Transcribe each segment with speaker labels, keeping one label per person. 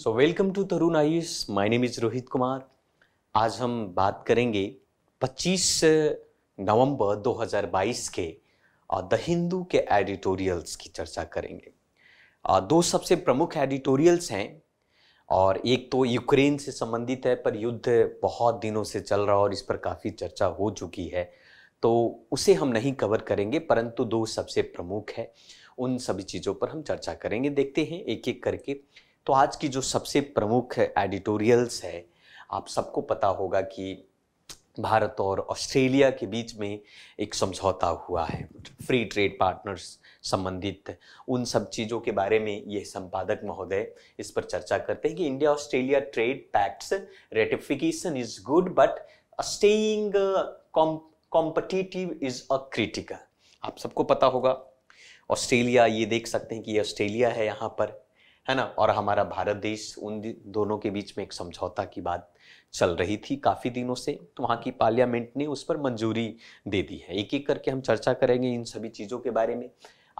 Speaker 1: so welcome to Tarun Ayush my name is Rohit Kumar आज हम बात करेंगे 25 नवंबर 2022 के द हिंदू के एडिटोरियल्स की चर्चा करेंगे दो सबसे प्रमुख एडिटोरियल्स हैं और एक तो यूक्रेन से संबंधित है पर युद्ध बहुत दिनों से चल रहा और इस पर काफ़ी चर्चा हो चुकी है तो उसे हम नहीं कवर करेंगे परंतु दो सबसे प्रमुख है उन सभी चीज़ों पर हम चर्चा करेंगे देखते हैं एक एक करके तो आज की जो सबसे प्रमुख एडिटोरियल्स है आप सबको पता होगा कि भारत और ऑस्ट्रेलिया के बीच में एक समझौता हुआ है फ्री ट्रेड पार्टनर्स संबंधित उन सब चीज़ों के बारे में ये संपादक महोदय इस पर चर्चा करते हैं कि India Australia trade pacts ratification is good but staying competitive is a critical आप सबको पता होगा ऑस्ट्रेलिया ये देख सकते हैं कि ऑस्ट्रेलिया है यहाँ पर है ना और हमारा भारत देश उन दोनों के बीच में एक समझौता की बात चल रही थी काफ़ी दिनों से तो वहाँ की पार्लियामेंट ने उस पर मंजूरी दे दी है एक एक करके हम चर्चा करेंगे इन सभी चीज़ों के बारे में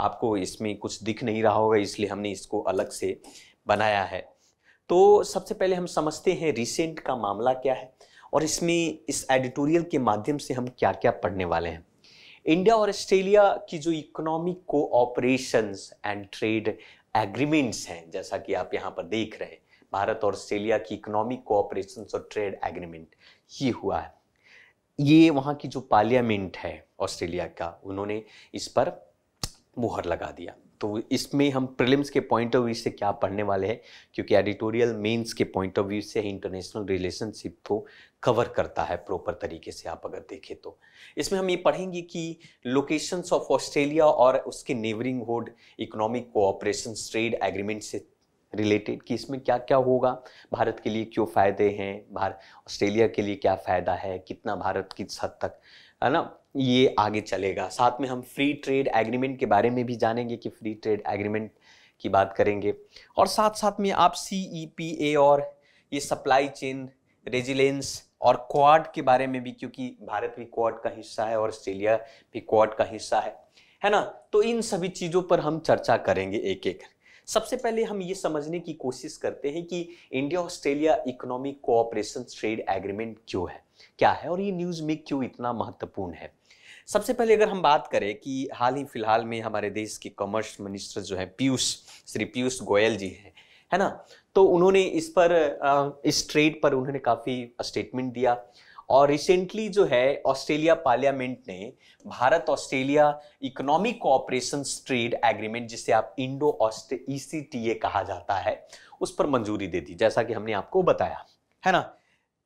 Speaker 1: आपको इसमें कुछ दिख नहीं रहा होगा इसलिए हमने इसको अलग से बनाया है तो सबसे पहले हम समझते हैं रिसेंट का मामला क्या है और इसमें इस एडिटोरियल के माध्यम से हम क्या क्या पढ़ने वाले हैं इंडिया और ऑस्ट्रेलिया की जो economic cooperations and trade agreements हैं जैसा कि आप यहाँ पर देख रहे हैं भारत और ऑस्ट्रेलिया की इकोनॉमिक कोऑपरेशन और ट्रेड एग्रीमेंट ये हुआ है ये वहाँ की जो पार्लियामेंट है ऑस्ट्रेलिया का उन्होंने इस पर मुहर लगा दिया तो इसमें हम प्रिलिम्स के पॉइंट ऑफ व्यू से क्या पढ़ने वाले हैं क्योंकि एडिटोरियल मेंस के पॉइंट ऑफ व्यू से इंटरनेशनल रिलेशनशिप को कवर करता है प्रॉपर तरीके से आप अगर देखें तो इसमें हम ये पढ़ेंगे कि लोकेशंस ऑफ ऑस्ट्रेलिया और उसके नेबरिंग होड इकोनॉमिक कोऑपरेशन ट्रेड एग्रीमेंट से रिलेटेड कि इसमें क्या क्या होगा भारत के लिए क्यों फ़ायदे हैं भारत ऑस्ट्रेलिया के लिए क्या फ़ायदा है कितना भारत किस हद तक है ना ये आगे चलेगा साथ में हम फ्री ट्रेड एग्रीमेंट के बारे में भी जानेंगे कि फ्री ट्रेड एग्रीमेंट की बात करेंगे और साथ साथ में आप सी ई पी ए और ये सप्लाई चेन रेजिलेंस और क्वाड के बारे में भी क्योंकि भारत भी क्वाड का हिस्सा है और ऑस्ट्रेलिया भी क्वाड का हिस्सा है है ना तो इन सभी चीज़ों पर हम चर्चा करेंगे एक एक सबसे पहले हम ये समझने की कोशिश करते हैं कि India Australia economic cooperation trade agreement क्यों है क्या है और ये न्यूज़ में क्यों इतना महत्वपूर्ण है सबसे पहले अगर हम बात करें कि हाल ही फिलहाल में हमारे देश के कॉमर्स मिनिस्टर जो है पीयूष श्री पीयूष गोयल जी हैं है ना तो उन्होंने इस पर इस ट्रेड पर उन्होंने काफ़ी स्टेटमेंट दिया और रिसेंटली जो है ऑस्ट्रेलिया पार्लियामेंट ने Bharat Australia economic cooperation trade agreement जिसे आप इंडो ऑस्ट ई कहा जाता है उस पर मंजूरी दे दी जैसा कि हमने आपको बताया है ना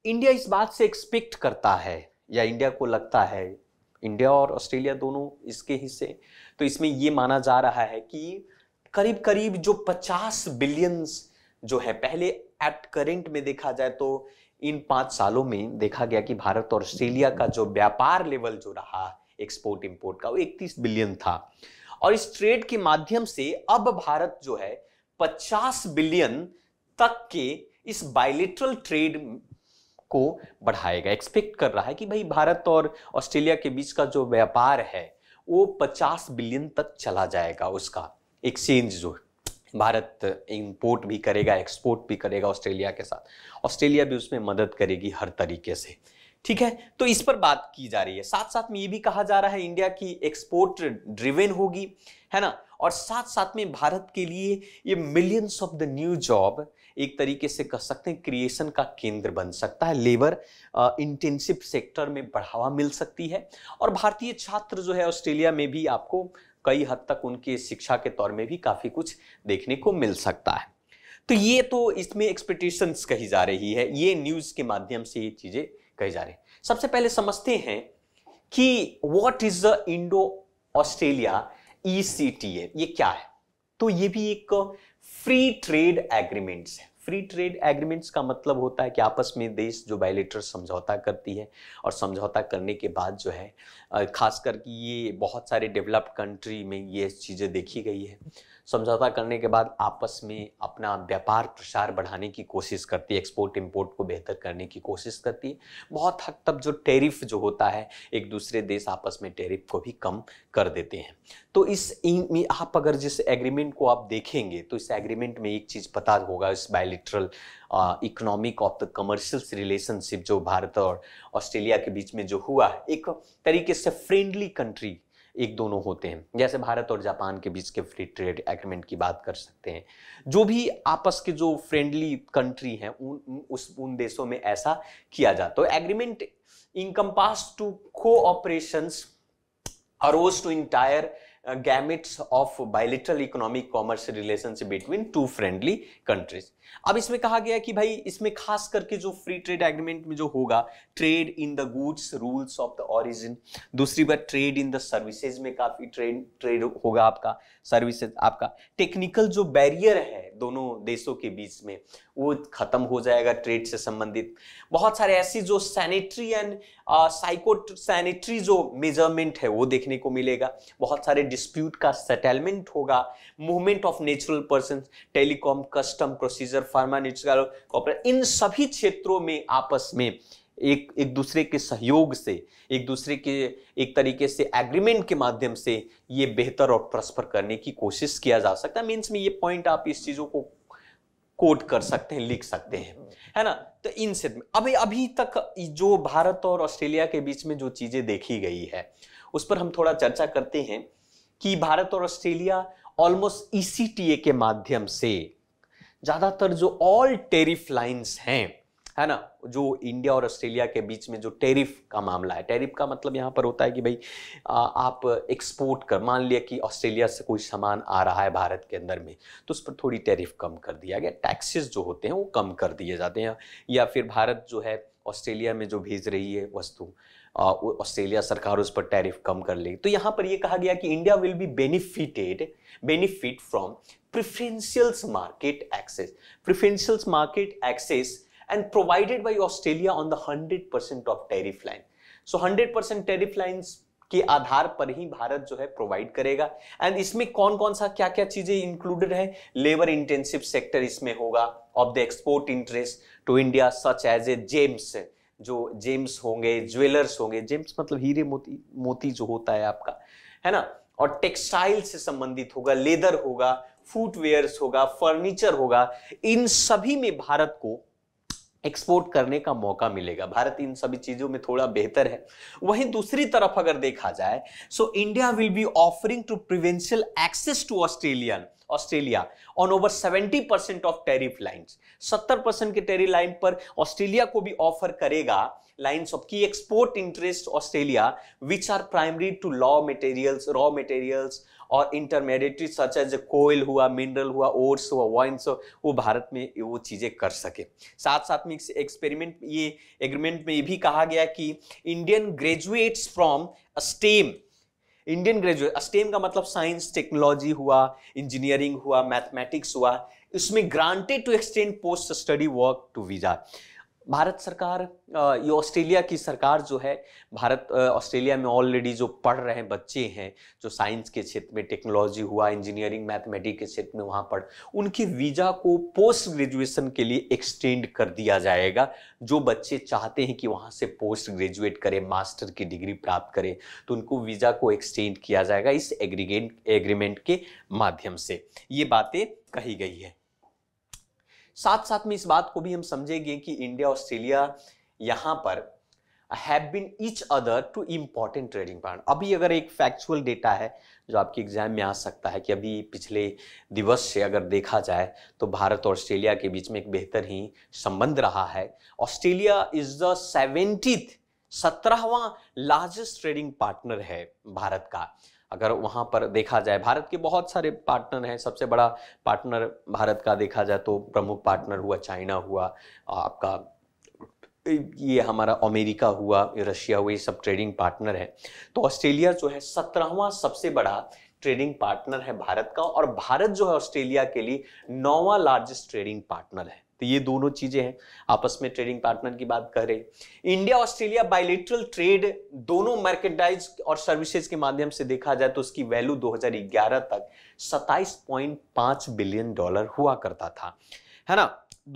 Speaker 1: इंडिया इस बात से एक्सपेक्ट करता है या इंडिया को लगता है इंडिया और ऑस्ट्रेलिया दोनों इसके हिस्से तो इसमें ये माना जा रहा है कि करीब करीब जो 50 बिलियंस जो है पहले एट करेंट में देखा जाए तो इन पांच सालों में देखा गया कि भारत और ऑस्ट्रेलिया का जो व्यापार लेवल जो रहा एक्सपोर्ट इंपोर्ट का वो 31 बिलियन था और इस ट्रेड के माध्यम से अब भारत जो है 50 बिलियन तक के इस बायोलिट्रल ट्रेड को बढ़ाएगा एक्सपेक्ट कर रहा है कि भाई भारत और ऑस्ट्रेलिया के बीच का जो व्यापार है वो 50 बिलियन तक चला जाएगा उसका एक्सचेंज जो भारत इंपोर्ट भी करेगा एक्सपोर्ट भी करेगा ऑस्ट्रेलिया के साथ ऑस्ट्रेलिया भी उसमें मदद करेगी हर तरीके से ठीक है तो इस पर बात की जा रही है साथ साथ में ये भी कहा जा रहा है इंडिया की एक्सपोर्ट ड्रिवेन होगी है ना और साथ साथ में भारत के लिए ये millions of the new job एक तरीके से कह सकते हैं क्रिएशन का केंद्र बन सकता है लेबर इंटेंसिव सेक्टर में बढ़ावा मिल सकती है और भारतीय छात्र जो है ऑस्ट्रेलिया में भी आपको कई हद तक उनकी शिक्षा के तौर में भी काफ़ी कुछ देखने को मिल सकता है तो ये तो इसमें एक्सपेक्टेशंस कही जा रही है ये न्यूज़ के माध्यम से ये चीज़ें कही जा रही है सबसे पहले समझते हैं कि what is the Indo Australia E ये क्या है तो ये भी एक फ्री ट्रेड एग्रीमेंट्स है फ्री ट्रेड एग्रीमेंट्स का मतलब होता है कि आपस में देश जो बायोलेटर समझौता करती है और समझौता करने के बाद जो है खास करके ये बहुत सारे डेवलप्ड कंट्री में ये चीज़ें देखी गई है समझौता करने के बाद आपस में अपना व्यापार प्रसार बढ़ाने की कोशिश करती है एक्सपोर्ट इंपोर्ट को बेहतर करने की कोशिश करती है बहुत हद तक जो टैरिफ जो होता है एक दूसरे देश आपस में टैरिफ को भी कम कर देते हैं तो इस आप अगर जिस एग्रीमेंट को आप देखेंगे तो इस एग्रीमेंट में एक चीज़ पता होगा इस bilateral economic of the commercial relationship जो भारत और ऑस्ट्रेलिया के बीच में जो हुआ एक तरीके से फ्रेंडली कंट्री एक दोनों होते हैं जैसे भारत और जापान के बीच के फ्री ट्रेड एग्रीमेंट की बात कर सकते हैं जो भी आपस के जो फ्रेंडली कंट्री हैं उन उस उन देशों में ऐसा किया जाता है agreement encompasses to cooperations across to entire gamuts of bilateral economic commerce relationship between two friendly countries अब इसमें कहा गया कि भाई इसमें खास करके जो फ्री ट्रेड एग्रीमेंट में जो होगा trade in the goods rules of the origin दूसरी बार ट्रेड इन द सर्विसेज में काफ़ी ट्रेड ट्रेड होगा आपका सर्विसेज आपका टेक्निकल जो बैरियर है दोनों देशों के बीच में वो खत्म हो जाएगा ट्रेड से संबंधित बहुत सारे ऐसी जो सैनिटरी एंड साइको सैनिटरी जो मेजरमेंट है वो देखने को मिलेगा बहुत सारे डिस्प्यूट का सेटलमेंट होगा movement of natural person telecom custom procedure pharmaceutical cooperate इन सभी क्षेत्रों में आपस में एक एक दूसरे के सहयोग से एक दूसरे के एक तरीके से एग्रीमेंट के माध्यम से ये बेहतर और प्रस्पर करने की कोशिश किया जा सकता है मीन्स में ये पॉइंट आप इस चीज़ों को कोट कर सकते हैं लिख सकते हैं है ना तो इन क्षेत्र में अभी अभी तक जो भारत और ऑस्ट्रेलिया के बीच में जो चीज़ें देखी गई है उस पर हम थोड़ा चर्चा करते हैं कि भारत और ऑस्ट्रेलिया ऑलमोस्ट ईसीटीए e के माध्यम से ज्यादातर जो ऑल टेरिफ लाइंस हैं है ना जो इंडिया और ऑस्ट्रेलिया के बीच में जो टेरिफ का मामला है टेरिफ का मतलब यहाँ पर होता है कि भाई आ, आप एक्सपोर्ट कर मान लिया कि ऑस्ट्रेलिया से कोई सामान आ रहा है भारत के अंदर में तो उस पर थोड़ी टेरिफ कम कर दिया गया टैक्सेस जो होते हैं वो कम कर दिए जाते हैं या फिर भारत जो है ऑस्ट्रेलिया में जो भेज रही है वस्तु ऑस्ट्रेलिया सरकार उस पर टैरिफ कम कर लेगी तो यहाँ पर यह कहा गया कि India will be benefited benefit from preferentials market access preferentials market access and Australia on the hundred percent of of line so hundred percent tariff line के आधार पर ही भारत जो है प्रोवाइड करेगा एंड इसमें कौन कौन सा क्या क्या चीजें इंक्लूडेड है लेबर इंटेंसिव सेक्टर इसमें होगा of the export interest to India such as a gems जो जेम्स होंगे ज्वेलर्स होंगे जेम्स मतलब हीरे मोती मोती जो होता है आपका है ना और टेक्सटाइल से संबंधित होगा लेदर होगा फूटवेयर होगा फर्नीचर होगा इन सभी में भारत को एक्सपोर्ट करने का मौका मिलेगा भारत इन सभी चीजों में थोड़ा बेहतर है वहीं दूसरी तरफ अगर देखा जाए so India will be offering to preferential access to Australian Australia on over 70 percent of tariff lines 70 percent के टेरिफ लाइन पर ऑस्ट्रेलिया को भी ऑफर करेगा लाइन्स ऑफ की export interest Australia which are primary to law materials raw materials और intermediatory such as कोयल हुआ mineral हुआ ओट्स हुआ वाइन्स वो भारत में वो चीज़ें कर सके साथ साथ में एक्सपेरिमेंट ये एग्रीमेंट में ये भी कहा गया कि Indian graduates from STEM Indian graduate STEM का मतलब साइंस टेक्नोलॉजी हुआ इंजीनियरिंग हुआ मैथमेटिक्स हुआ इसमें granted to extend post study work to visa Bharat सरकार ये ऑस्ट्रेलिया की सरकार जो है भारत ऑस्ट्रेलिया में ऑलरेडी जो पढ़ रहे बच्चे हैं जो साइंस के क्षेत्र में टेक्नोलॉजी हुआ इंजीनियरिंग मैथमेटिक के क्षेत्र में वहाँ पढ़ उनके वीज़ा को पोस्ट ग्रेजुएशन के लिए एक्सटेंड कर दिया जाएगा जो बच्चे चाहते हैं कि वहाँ से पोस्ट ग्रेजुएट करें मास्टर की डिग्री प्राप्त करें तो उनको वीज़ा को एक्सटेंड किया जाएगा इस एग्रीगेंट एग्रीमेंट के माध्यम से ये बातें कही गई है साथ साथ में इस बात को भी हम समझेंगे कि इंडिया ऑस्ट्रेलिया यहां पर have been each other two important trading partner अभी अगर एक फैक्चुअल डेटा है जो आपके एग्जाम में आ सकता है कि अभी पिछले दिवस से अगर देखा जाए तो भारत और ऑस्ट्रेलिया के बीच में एक बेहतर ही संबंध रहा है ऑस्ट्रेलिया इज द सेवेंटीथ सत्रहवा लार्जेस्ट ट्रेडिंग पार्टनर है भारत का अगर वहाँ पर देखा जाए भारत के बहुत सारे पार्टनर हैं सबसे बड़ा पार्टनर भारत का देखा जाए तो प्रमुख पार्टनर हुआ चाइना हुआ आपका ये हमारा अमेरिका हुआ रशिया हुआ ये सब ट्रेडिंग पार्टनर है तो ऑस्ट्रेलिया जो है सत्रहवा सबसे बड़ा ट्रेडिंग पार्टनर है भारत का और भारत जो है ऑस्ट्रेलिया के लिए नौवा लार्जेस्ट ट्रेडिंग पार्टनर है तो ये दोनों चीजें हैं आपस में ट्रेडिंग पार्टनर की बात करें इंडिया ऑस्ट्रेलिया बाइलेटरल ट्रेड दोनों मार्केटाइज और सर्विसेज के माध्यम से देखा जाए तो उसकी वैल्यू 2011 तक 27.5 बिलियन डॉलर हुआ करता था है ना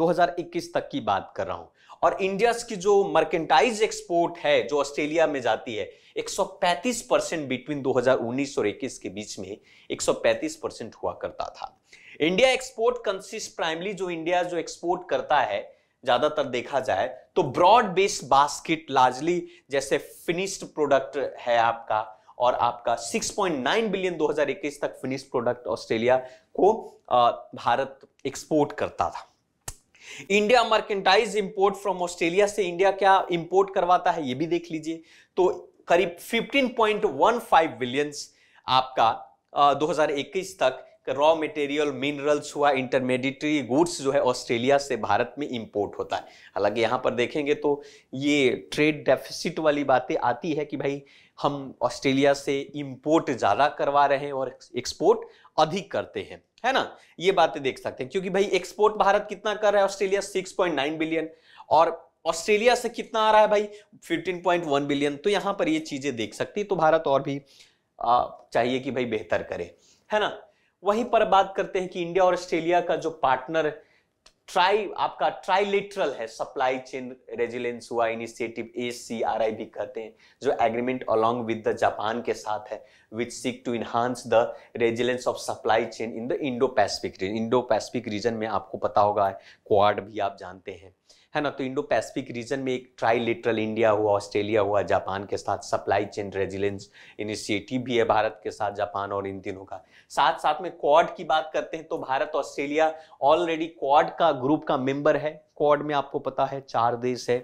Speaker 1: 2021 तक की बात कर रहा हूं और इंडिया की जो मर्केंटाइज एक्सपोर्ट है जो ऑस्ट्रेलिया में जाती है 135 परसेंट बिटवीन 2019 और 21 के बीच में 135 परसेंट हुआ करता था इंडिया एक्सपोर्ट कंसिस्ट प्राइमली जो इंडिया जो एक्सपोर्ट करता है ज्यादातर देखा जाए तो ब्रॉड बेस्ड बास्केट लार्जली जैसे फिनिश्ड प्रोडक्ट है आपका और आपका 6.9 बिलियन 2021 तक फिनिश प्रोडक्ट ऑस्ट्रेलिया को भारत एक्सपोर्ट करता था India merchandise import from Australia से इंडिया क्या इंपोर्ट करवाता है ये भी देख लीजिए तो करीब 15.15 बिलियन आपका 2021 तक रॉ मटेरियल मिनरल्स हुआ इंटरमीडिएटरी गुड्स जो है ऑस्ट्रेलिया से भारत में इंपोर्ट होता है हालांकि यहाँ पर देखेंगे तो ये ट्रेड डेफिसिट वाली बातें आती है कि भाई हम ऑस्ट्रेलिया से इंपोर्ट ज़्यादा करवा रहे हैं और एक्सपोर्ट अधिक करते हैं है ना ये बातें देख सकते हैं क्योंकि भाई एक्सपोर्ट भारत कितना कर रहा है ऑस्ट्रेलिया सिक्स बिलियन और ऑस्ट्रेलिया से कितना आ रहा है भाई फिफ्टीन बिलियन तो यहाँ पर ये चीज़ें देख सकती है तो भारत और भी चाहिए कि भाई बेहतर करे है ना वहीं पर बात करते हैं कि इंडिया और ऑस्ट्रेलिया का जो पार्टनर ट्राई आपका ट्राइलेटरल है सप्लाई चेन रेजिलेंस हुआ initiative A C R I भी कहते हैं जो agreement along with the Japan के साथ है which seek to enhance the resilience of supply chain in the Indo Pacific region Indo Pacific region में आपको पता होगा क्वाड भी आप जानते हैं है ना तो इंडो पैसिफिक रीजन में एक ट्राई लिटरल इंडिया हुआ ऑस्ट्रेलिया हुआ जापान के साथ सप्लाई चेन रेजिलेंस इनिशिएटिव भी है भारत के साथ जापान और इन तीनों का साथ साथ में क्वाड की बात करते हैं तो भारत ऑस्ट्रेलिया ऑलरेडी क्वाड का ग्रुप का मेंबर है क्वाड में आपको पता है चार देश है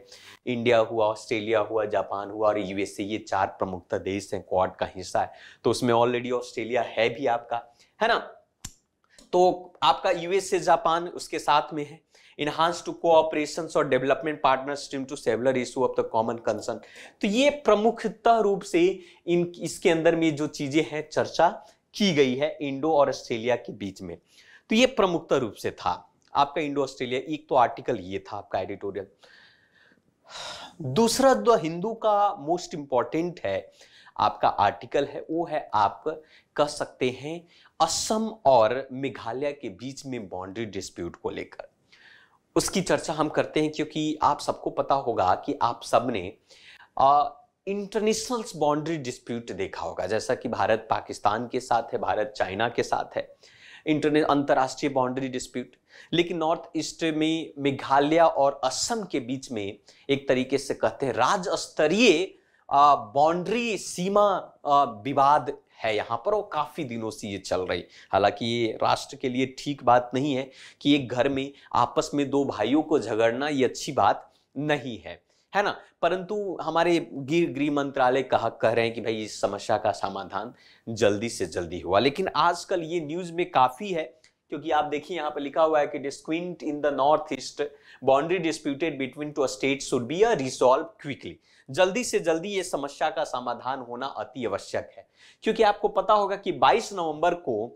Speaker 1: इंडिया हुआ ऑस्ट्रेलिया हुआ जापान हुआ और यूएसए ये चार प्रमुखता देश हैं क्वाड का हिस्सा है तो उसमें ऑलरेडी ऑस्ट्रेलिया है भी आपका है ना तो आपका यूएसए जापान उसके साथ में है इन्हांस टू कोऑपरेशन और development partnership to several issue of the common concern तो ये प्रमुखता रूप से इन इसके अंदर में जो चीजें हैं चर्चा की गई है इंडो और ऑस्ट्रेलिया के बीच में तो ये प्रमुखता रूप से था आपका इंडो ऑस्ट्रेलिया एक तो आर्टिकल ये था आपका एडिटोरियल दूसरा जो हिंदू का मोस्ट इंपॉर्टेंट है आपका आर्टिकल है वो है आप कह सकते हैं असम और मेघालय के बीच में बाउंड्री डिस्प्यूट को लेकर उसकी चर्चा हम करते हैं क्योंकि आप सबको पता होगा कि आप सब ने इंटरनेशनल बाउंड्री डिस्प्यूट देखा होगा जैसा कि भारत पाकिस्तान के साथ है भारत चाइना के साथ है इंटरने अंतर्राष्ट्रीय बाउंड्री डिस्प्यूट लेकिन नॉर्थ ईस्ट में मेघालय और असम के बीच में एक तरीके से कहते हैं राज्य स्तरीय बाउंड्री सीमा विवाद है यहाँ पर और काफ़ी दिनों से ये चल रही हालांकि ये राष्ट्र के लिए ठीक बात नहीं है कि एक घर में आपस में दो भाइयों को झगड़ना ये अच्छी बात नहीं है है ना परंतु हमारे गृह मंत्रालय कहा कह रहे हैं कि भाई इस समस्या का समाधान जल्दी से जल्दी हुआ लेकिन आजकल ये न्यूज में काफी है क्योंकि आप देखिए यहाँ पर लिखा हुआ है कि disquiet in the north east boundary disputed between two state should be a resolve quickly जल्दी से जल्दी ये समस्या का समाधान होना अति आवश्यक है क्योंकि आपको पता होगा कि 22 नवंबर को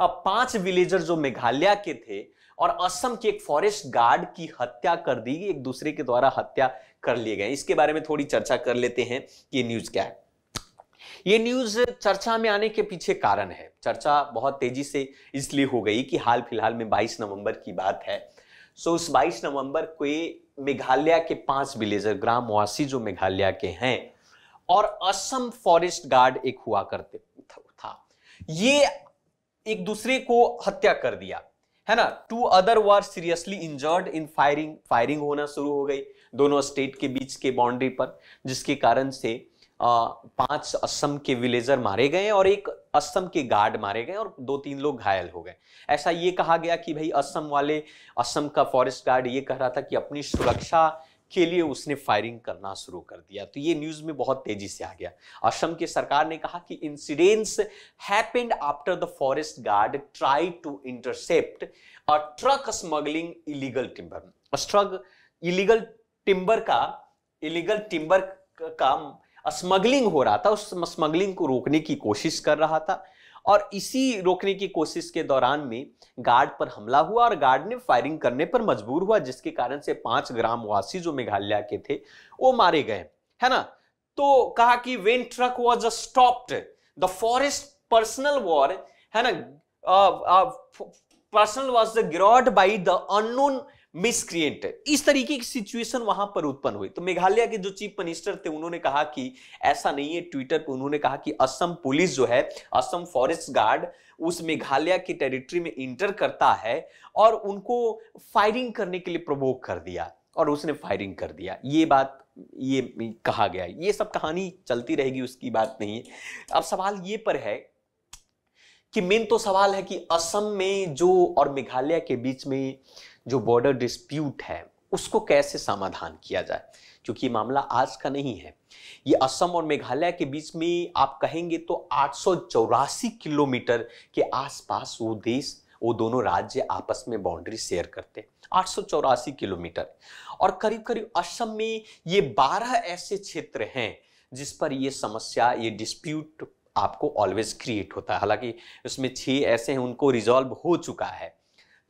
Speaker 1: पांच विलेजर जो मेघालय के थे और असम के एक फॉरेस्ट गार्ड की हत्या कर दी एक दूसरे के द्वारा हत्या कर लिए गए इसके बारे में थोड़ी चर्चा कर लेते हैं कि न्यूज क्या है ये न्यूज चर्चा में आने के पीछे कारण है चर्चा बहुत तेजी से इसलिए हो गई कि हाल फिलहाल में 22 नवंबर की बात है सो उस 22 नवंबर के मेघालय के पांच विलेजर ग्रामवासी जो मेघालय के हैं और असम फॉरेस्ट गार्ड एक हुआ करते था ये एक दूसरे को हत्या कर दिया है ना two other were seriously injured in firing firing होना शुरू हो गई दोनों स्टेट के बीच के बाउंड्री पर जिसके कारण से आ, पांच असम के विलेजर मारे गए और एक असम के गार्ड मारे गए और दो तीन लोग घायल हो गए ऐसा ये कहा गया कि भाई असम वाले असम का फॉरेस्ट गार्ड ये कह रहा था कि अपनी सुरक्षा के लिए उसने फायरिंग करना शुरू कर दिया तो ये न्यूज में बहुत तेजी से आ गया असम की सरकार ने कहा कि incidents happened after the forest guard try to intercept a truck smuggling illegal timber truck illegal timber का इलीगल टिम्बर का स्मगलिंग हो रहा था उस स्मगलिंग को रोकने की कोशिश कर रहा था और इसी रोकने की कोशिश के दौरान में गार्ड पर हमला हुआ और गार्ड ने फायरिंग करने पर मजबूर हुआ जिसके कारण से पांच ग्रामवासी जो मेघालय के थे वो मारे गए है ना तो कहा कि when truck was stopped the forest personnel were है ना पर्सनल वॉज द ग्रॉड बाई द अननोन मिसक्रिएंट इस तरीके की सिचुएशन वहां पर उत्पन्न हुई तो मेघालय के जो चीफ मिनिस्टर थे उन्होंने कहा कि ऐसा नहीं है ट्विटर पर उन्होंने कहा कि असम पुलिस जो है असम फॉरेस्ट गार्ड उस मेघालय की टेरिटरी में इंटर करता है और उनको फायरिंग करने के लिए प्रवोक कर दिया और उसने फायरिंग कर दिया ये बात ये कहा गया ये सब कहानी चलती रहेगी उसकी बात नहीं है अब सवाल ये पर है कि मेन तो सवाल है कि असम में जो और मेघालय के बीच में जो बॉर्डर डिस्प्यूट है उसको कैसे समाधान किया जाए क्योंकि ये मामला आज का नहीं है ये असम और मेघालय के बीच में आप कहेंगे तो आठ किलोमीटर के आसपास वो देश वो दोनों राज्य आपस में बाउंड्री शेयर करते हैं आठ किलोमीटर और करीब करीब असम में ये 12 ऐसे क्षेत्र हैं जिस पर ये समस्या ये डिस्प्यूट आपको ऑलवेज क्रिएट होता है हालांकि उसमें छः ऐसे हैं उनको रिजॉल्व हो चुका है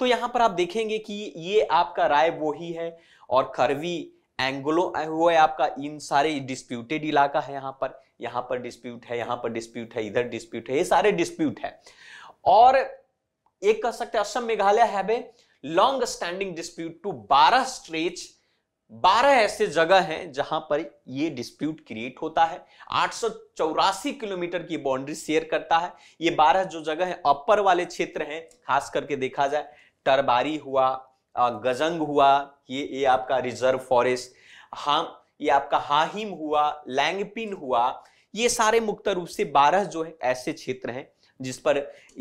Speaker 1: तो यहां पर आप देखेंगे कि ये आपका राय वो ही है और खरवी एंगलो वो है आपका इन सारे डिस्प्यूटेड इलाका है यहां पर यहां पर डिस्प्यूट है यहां पर डिस्प्यूट है इधर डिस्प्यूट है ये सारे डिस्प्यूट है और एक कह सकते असम मेघालय वे long standing dispute to 12 stretch 12 ऐसे जगह हैं जहां पर ये डिस्प्यूट क्रिएट होता है आठ किलोमीटर की बाउंड्री शेयर करता है ये 12 जो जगह है अपर वाले क्षेत्र हैं खास करके देखा जाए तरबारी हुआ गजंग हुआ ये ये आपका रिजर्व फॉरेस्ट हाम ये आपका हाहिम हुआ लैंगपिन हुआ ये सारे मुक्त रूप से बारह जो है ऐसे क्षेत्र हैं जिस पर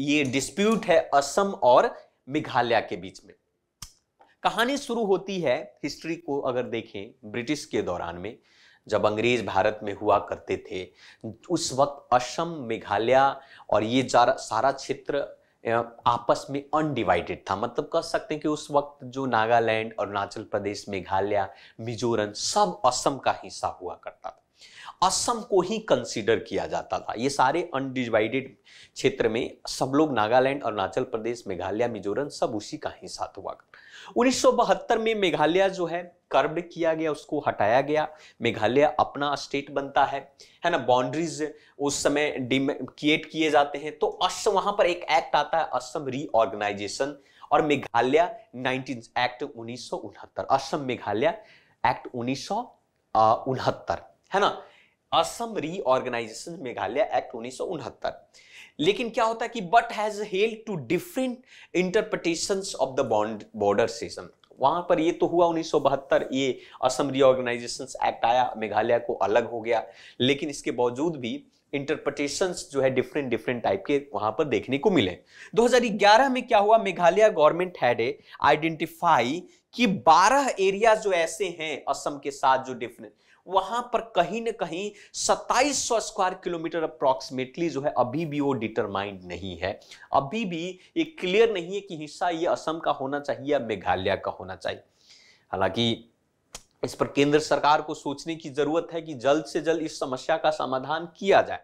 Speaker 1: ये डिस्प्यूट है असम और मेघालय के बीच में कहानी शुरू होती है हिस्ट्री को अगर देखें ब्रिटिश के दौरान में जब अंग्रेज भारत में हुआ करते थे उस वक्त असम मेघालय और ये सारा क्षेत्र आपस में अनडिवाइडेड था मतलब कह सकते हैं कि उस वक्त जो नागालैंड अरुणाचल प्रदेश मेघालय मिजोरम सब असम का हिस्सा हुआ करता था असम को ही कंसीडर किया जाता था ये सारे अनडिवाइडेड क्षेत्र में सब लोग नागालैंड अरुणाचल प्रदेश मेघालय मिजोरम सब उसी का हिस्सा हुआ करता 1972 में मेघालय जो है कर्ब्ड किया गया उसको हटाया गया मेघालय अपना स्टेट बनता है है ना बाउंड्रीज उस समय डिमेट किए जाते हैं तो असम वहां पर एक एक्ट आता है असम रीऑर्गेनाइजेशन और मेघालय नाइनटीन एक्ट उन्नीस असम मेघालय एक्ट उन्नीस है ना असम रीऑर्गेनाइजेशन मेघालय एक्ट उन्नीस लेकिन क्या होता है कि but has held two different interpretation of the bond border session वहां पर ये तो हुआ उन्नीस ये असम रीऑर्गेनाइजेशन एक्ट आया मेघालय को अलग हो गया लेकिन इसके बावजूद भी इंटरप्रिटेशन जो है डिफरेंट डिफरेंट टाइप के वहां पर देखने को मिले 2011 में क्या हुआ मेघालय गवर्नमेंट हैड आइडेंटिफाई कि 12 एरिया जो ऐसे हैं असम के साथ जो डिफरेंट वहां पर कहीं ना कहीं 2700 स्क्वायर किलोमीटर अप्रॉक्सीमेटली जो है अभी भी वो डिटरमाइंड नहीं है अभी भी ये क्लियर नहीं है कि हिस्सा ये असम का होना चाहिए या मेघालय का होना चाहिए हालांकि इस पर केंद्र सरकार को सोचने की जरूरत है कि जल्द से जल्द इस समस्या का समाधान किया जाए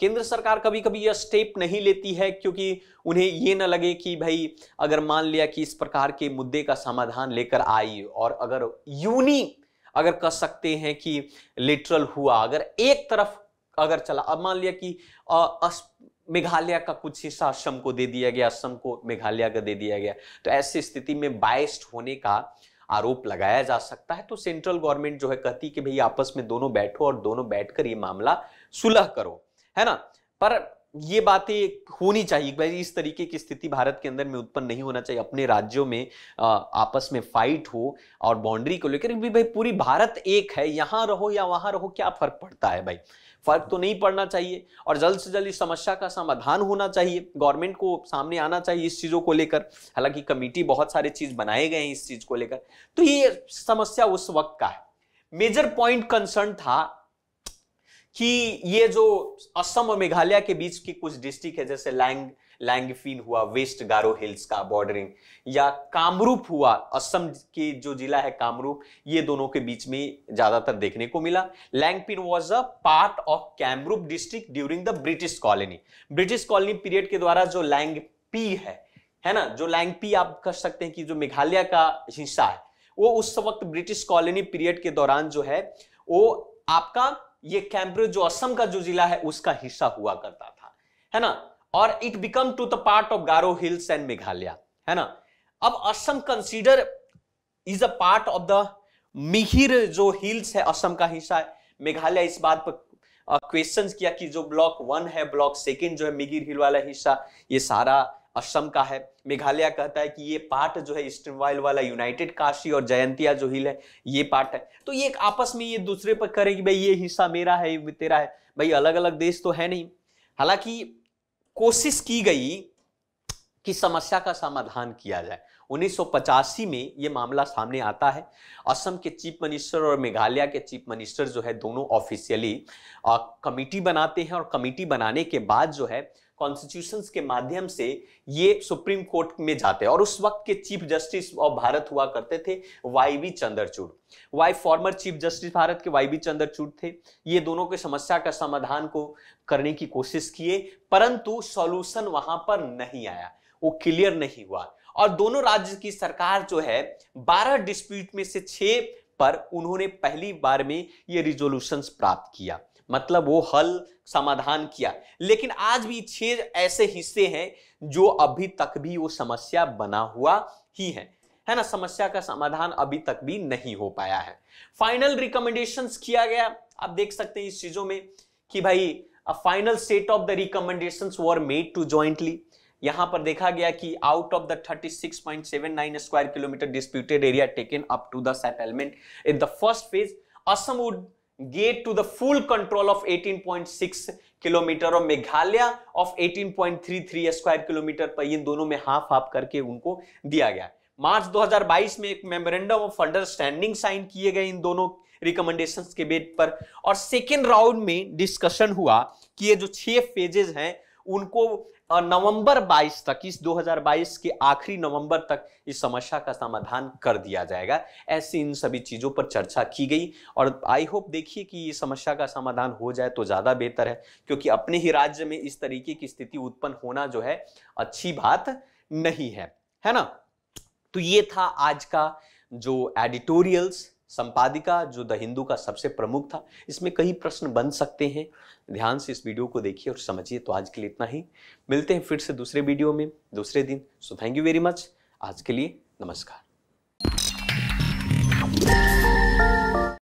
Speaker 1: केंद्र सरकार कभी कभी यह स्टेप नहीं लेती है क्योंकि उन्हें ये ना लगे कि भाई अगर मान लिया कि इस प्रकार के मुद्दे का समाधान लेकर आई और अगर यूनी अगर कह सकते हैं कि लिटरल हुआ अगर एक तरफ अगर चला अब मान लिया कि मेघालय का कुछ हिस्सा असम को दे दिया गया असम को मेघालय का दे दिया गया तो ऐसी स्थिति में बाइस्ड होने का आरोप लगाया जा सकता है तो सेंट्रल गवर्नमेंट जो है कहती कि भाई आपस में दोनों बैठो और दोनों बैठकर ये मामला सुलह करो है ना पर ये बातें होनी चाहिए भाई इस तरीके की स्थिति भारत के अंदर में उत्पन्न नहीं होना चाहिए अपने राज्यों में आपस में फाइट हो और बाउंड्री को लेकर भी भाई पूरी भारत एक है यहाँ रहो या वहाँ रहो क्या फर्क पड़ता है भाई फर्क तो नहीं पड़ना चाहिए और जल्द से जल्द इस समस्या का समाधान होना चाहिए गवर्नमेंट को सामने आना चाहिए इस चीज़ों को लेकर हालांकि कमेटी बहुत सारे चीज़ बनाए गए हैं इस चीज़ को लेकर तो ये समस्या उस वक्त का है मेजर पॉइंट कंसर्न था कि ये जो असम और मेघालय के बीच की कुछ डिस्ट्रिक्ट है जैसे लैंग लैंगफीन हुआ वेस्ट गारो हिल्स का बॉर्डरिंग या कामरूप हुआ असम के जो जिला है कामरूप ये दोनों के बीच में ज्यादातर देखने को मिला Langpih was a part of Kamrup district during the British colony British colony period के द्वारा जो लैंगपी है है ना जो लैंगपी आप कह सकते हैं कि जो मेघालय का हिस्सा है वो उस वक्त ब्रिटिश कॉलोनी पीरियड के दौरान जो है वो आपका ये कैम्ब्रिज जो असम का जो जिला है उसका हिस्सा हुआ करता था है ना और it become to the part of Garo hills and Meghalaya है ना अब Assam consider is a part of the Mikir जो हिल्स है असम का हिस्सा है मेघालय इस बात पर क्वेश्चन किया कि जो ब्लॉक वन है ब्लॉक सेकेंड जो है मिगिर हिल वाला हिस्सा ये सारा असम का है मेघालय कहता है कि ये पार्ट जो है स्टर्वाइल वाला यूनाइटेड काशी और जयंतिया जो हिल है ये पार्ट है तो ये एक आपस में ये दूसरे पर करे कि भाई ये हिस्सा मेरा है ये तेरा है भाई अलग अलग देश तो है नहीं हालांकि कोशिश की गई कि समस्या का समाधान किया जाए 1985 में ये मामला सामने आता है असम के चीफ मिनिस्टर और मेघालय के चीफ मिनिस्टर जो है दोनों ऑफिशियली कमेटी बनाते हैं और कमेटी बनाने के बाद जो है कॉन्स्टिट्यूशन के माध्यम से ये सुप्रीम कोर्ट में जाते हैं और उस वक्त के चीफ जस्टिस ऑफ भारत हुआ करते थे Y V Chandrachud Y former chief justice Bharat के वाई वी चंद्रचूड़ थे ये दोनों के समस्या का समाधान को करने की कोशिश किए परंतु सॉल्यूशन वहां पर नहीं आया वो क्लियर नहीं हुआ और दोनों राज्य की सरकार जो है बारह डिस्प्यूट में से छह पर उन्होंने पहली बार में ये रिजोल्यूशन प्राप्त किया मतलब वो हल समाधान किया लेकिन आज भी छह ऐसे हिस्से हैं जो अभी तक भी वो समस्या बना हुआ ही है है ना समस्या का समाधान अभी तक भी नहीं हो पाया है फाइनल रिकमेंडेशन किया गया आप देख सकते हैं इस चीजों में कि भाई final set of the recommendation were made to jointly यहां पर देखा गया कि out of the 36.79 square kilometre disputed area taken up to the settlement in the first phase Assam would get to the full control of 18.6 kilometre और Meghalaya of 18.33 square kilometre पर इन दोनों में half half करके उनको दिया गया मार्च 2022 में एक मेमोरेंडम ऑफ अंडरस्टैंडिंग साइन किए गए इन दोनों रिकमेंडेशन के बेट पर और सेकेंड राउंड में डिस्कशन हुआ कि ये जो छह फेजेज हैं उनको नवंबर 22 तक इस 2022 के आखिरी नवंबर तक इस समस्या का समाधान कर दिया जाएगा ऐसी इन सभी चीज़ों पर चर्चा की गई और आई होप देखिए कि ये समस्या का समाधान हो जाए तो ज़्यादा बेहतर है क्योंकि अपने ही राज्य में इस तरीके की स्थिति उत्पन्न होना जो है अच्छी बात नहीं है है ना तो ये था आज का जो एडिटोरियल्स संपादिका जो द हिंदू का सबसे प्रमुख था इसमें कई प्रश्न बन सकते हैं ध्यान से इस वीडियो को देखिए और समझिए तो आज के लिए इतना ही मिलते हैं फिर से दूसरे वीडियो में दूसरे दिन so thank you very much आज के लिए नमस्कार